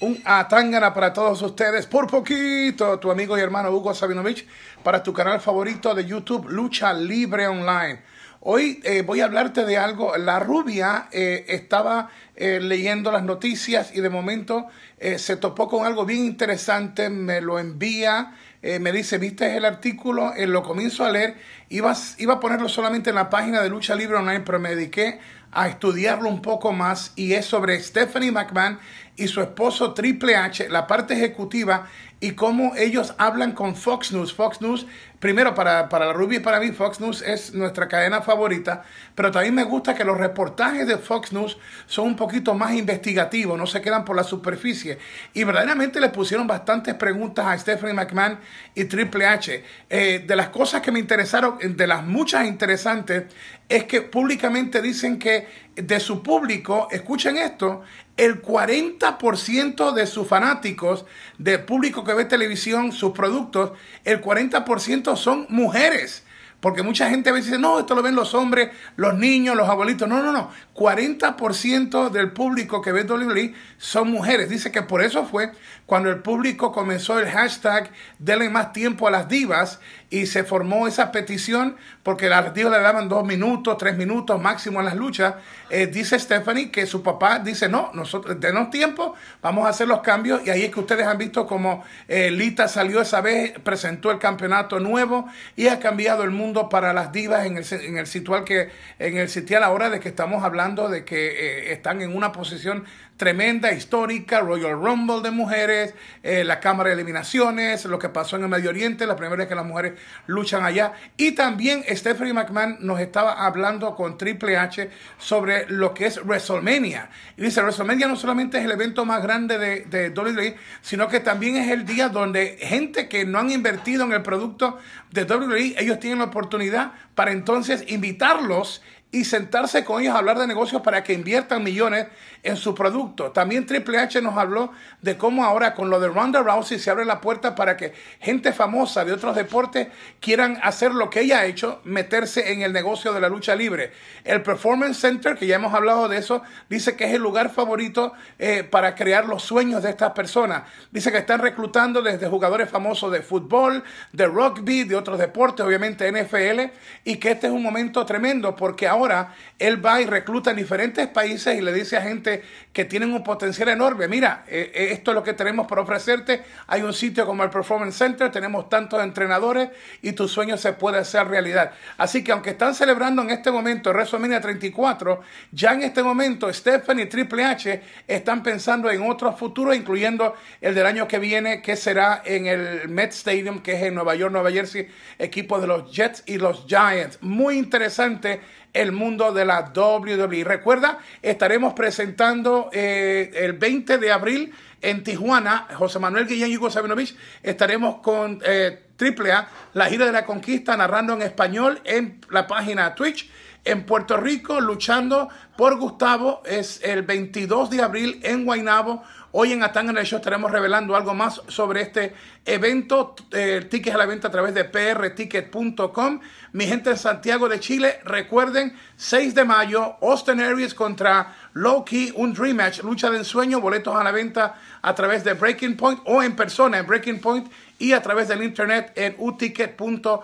Un atangana para todos ustedes, por poquito, tu amigo y hermano Hugo Sabinovich, para tu canal favorito de YouTube, Lucha Libre Online. Hoy eh, voy a hablarte de algo. La rubia eh, estaba eh, leyendo las noticias y de momento eh, se topó con algo bien interesante, me lo envía, eh, me dice, viste el artículo, lo comienzo a leer, iba, iba a ponerlo solamente en la página de Lucha Libre Online, pero me dediqué a estudiarlo un poco más y es sobre Stephanie McMahon y su esposo Triple H, la parte ejecutiva y cómo ellos hablan con Fox News. Fox News, primero para, para la Ruby y para mí, Fox News es nuestra cadena favorita, pero también me gusta que los reportajes de Fox News son un poco poquito más investigativo, no se quedan por la superficie. Y verdaderamente le pusieron bastantes preguntas a Stephanie McMahon y Triple H. Eh, de las cosas que me interesaron, de las muchas interesantes, es que públicamente dicen que de su público, escuchen esto, el 40% de sus fanáticos, del público que ve televisión, sus productos, el 40% son mujeres. Porque mucha gente a veces dice, no, esto lo ven los hombres, los niños, los abuelitos. No, no, no. 40% del público que ve WWE son mujeres. Dice que por eso fue cuando el público comenzó el hashtag denle más tiempo a las divas y se formó esa petición porque las divas le daban dos minutos, tres minutos máximo a las luchas. Eh, dice Stephanie que su papá dice, no, nosotros denos tiempo, vamos a hacer los cambios. Y ahí es que ustedes han visto como eh, Lita salió esa vez, presentó el campeonato nuevo y ha cambiado el mundo para las divas en el, en el situal que en el sitial hora de que estamos hablando de que eh, están en una posición tremenda, histórica, Royal Rumble de mujeres, eh, la Cámara de Eliminaciones, lo que pasó en el Medio Oriente, la primera vez que las mujeres luchan allá. Y también Stephanie McMahon nos estaba hablando con Triple H sobre lo que es WrestleMania. Y dice, WrestleMania no solamente es el evento más grande de, de WWE, sino que también es el día donde gente que no han invertido en el producto de WWE, ellos tienen la oportunidad oportunidad para entonces invitarlos y sentarse con ellos a hablar de negocios para que inviertan millones en su producto. También Triple H nos habló de cómo ahora con lo de Ronda Rousey se abre la puerta para que gente famosa de otros deportes quieran hacer lo que ella ha hecho, meterse en el negocio de la lucha libre. El Performance Center, que ya hemos hablado de eso, dice que es el lugar favorito eh, para crear los sueños de estas personas. Dice que están reclutando desde jugadores famosos de fútbol, de rugby, de otros deportes, obviamente NFL, y que este es un momento tremendo porque ahora ahora él va y recluta en diferentes países y le dice a gente que tienen un potencial enorme, mira, eh, eh, esto es lo que tenemos para ofrecerte, hay un sitio como el Performance Center, tenemos tantos entrenadores y tu sueño se puede hacer realidad. Así que aunque están celebrando en este momento WrestleMania 34, ya en este momento Stephanie y Triple H están pensando en otros futuros, incluyendo el del año que viene, que será en el Met Stadium, que es en Nueva York, Nueva Jersey, equipo de los Jets y los Giants. Muy interesante el mundo de la WWE. Recuerda, estaremos presentando eh, el 20 de abril en Tijuana, José Manuel Guillén y Hugo Sabinovich, estaremos con eh, Triple A, la gira de la conquista, narrando en español en la página Twitch. En Puerto Rico, luchando por Gustavo, es el 22 de abril en Guaynabo Hoy en atanga en el Show estaremos revelando algo más sobre este evento. el eh, tickets a la venta a través de prticket.com. Mi gente en Santiago de Chile, recuerden, 6 de mayo, Austin Aries contra Low un Dream Match, lucha de ensueño, boletos a la venta a través de Breaking Point o en persona en Breaking Point y a través del internet en uticket.cl.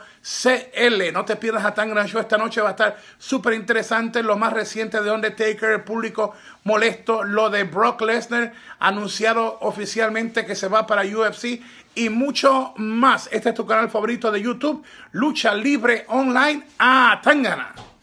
No te pierdas a tan show esta noche, va a estar súper interesante. Lo más reciente de Undertaker, el público molesto, lo de Brock Lesnar, anunciado oficialmente que se va para UFC y mucho más. Este es tu canal favorito de YouTube, Lucha Libre Online a Tangana.